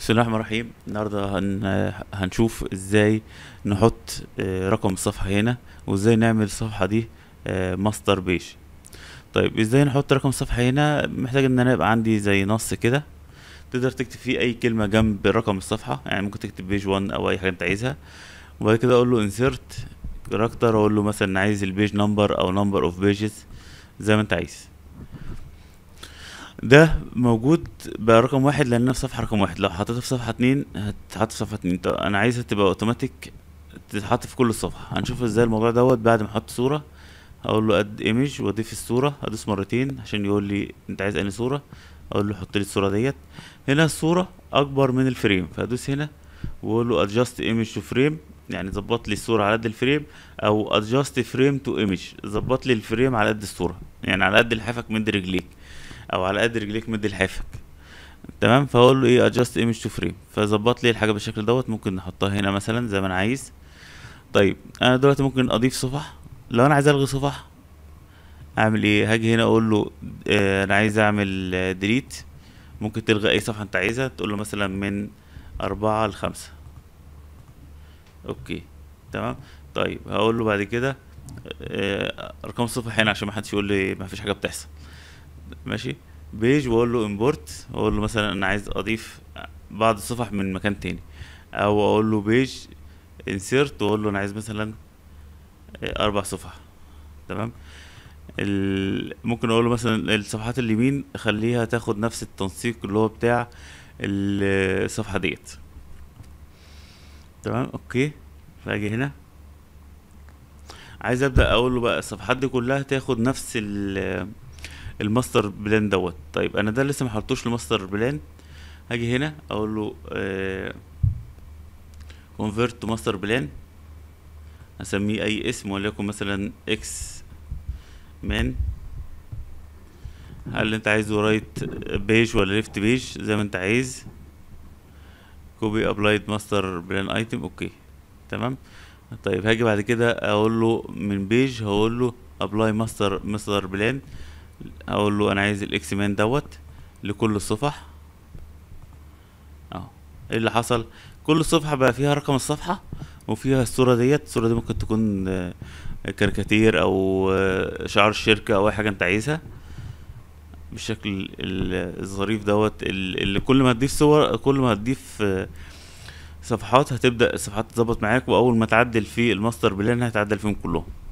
بسم الله الرحمن الرحيم النهارده هن... هنشوف ازاي نحط آه، رقم الصفحه هنا وازاي نعمل الصفحه دي آه، ماستر بيج طيب ازاي نحط رقم الصفحه هنا محتاج ان انا يبقى عندي زي نص كده تقدر تكتب فيه اي كلمه جنب رقم الصفحه يعني ممكن تكتب بيج 1 او اي حاجه انت عايزها وبعد كده اقول له انسرت كاركتر اقول له مثلا عايز البيج نمبر او نمبر اوف بيجز زي ما انت عايز ده موجود بقى رقم واحد لانها في صفحه رقم واحد لو حطيتها في صفحه اتنين هتتحط في صفحه اتنين انا عايزها تبقى اوتوماتيك تتحط في كل الصفحه هنشوف ازاي الموضوع دوت بعد ما احط صوره اقول له اد ايمج واضيف الصوره ادوس مرتين عشان يقول لي انت عايز انهي صوره اقول له حط لي الصوره ديت هنا الصوره اكبر من الفريم فادوس هنا واقول له ادجاست ايمج تو فريم يعني ظبط لي الصوره على قد الفريم او ادجاست فريم تو ايمج ظبط لي الفريم على قد الصوره يعني على قد لحافك من رجليك او على قد رجليك مد لحافك تمام فاقول له ايه ادجست ايمج تو فريم فظبط لي الحاجه بالشكل دوت ممكن نحطها هنا مثلا زي ما انا عايز طيب انا دلوقتي ممكن اضيف صفح لو انا عايز الغي صفح اعمل ايه هاجي هنا اقول له آه انا عايز اعمل ديليت آه، ممكن تلغي اي صفحه انت عايزها تقول له مثلا من أربعة لخمسة اوكي تمام طيب هقول له بعد كده آه ارقام آه، الصفحه هنا عشان محدش يقول لي مفيش حاجه بتحصل ماشي بيج واقول له امبورت واقول له مثلا انا عايز اضيف بعض الصفح من مكان تاني او اقول له بيج انسيرت واقول له انا عايز مثلا اربع صفح تمام ممكن اقول له مثلا الصفحات اليمين خليها تاخد نفس التنسيق اللي هو بتاع الصفحه ديت تمام اوكي فاجي هنا عايز ابدا اقول له بقى الصفحات دي كلها تاخد نفس ال الماستر بلان دوت طيب انا ده لسه ما حطوش الماستر بلان هاجي هنا اقول له كونفرت تو ماستر بلان اسميه اي اسم وليكن مثلا اكس مان هل انت عايزه رايت بيج ولا ليفت بيج زي ما انت عايز كوبي ابلايد ماستر بلان ايتم اوكي تمام طيب هاجي بعد كده اقول له من بيج هقول له ابلاي ماستر ماستر بلان اقول له انا عايز الاكس مان دوت لكل الصفح اهو ايه اللي حصل كل صفحه بقى فيها رقم الصفحه وفيها الصوره ديت الصوره دي ممكن تكون آه، كاريكاتير او آه، شعار الشركه او اي حاجه انت عايزها بالشكل الظريف دوت اللي كل ما تضيف صور كل ما تضيف آه، صفحات هتبدا الصفحات تظبط معاك واول ما تعدل في الماستر بلان هتعدل فيهم كلهم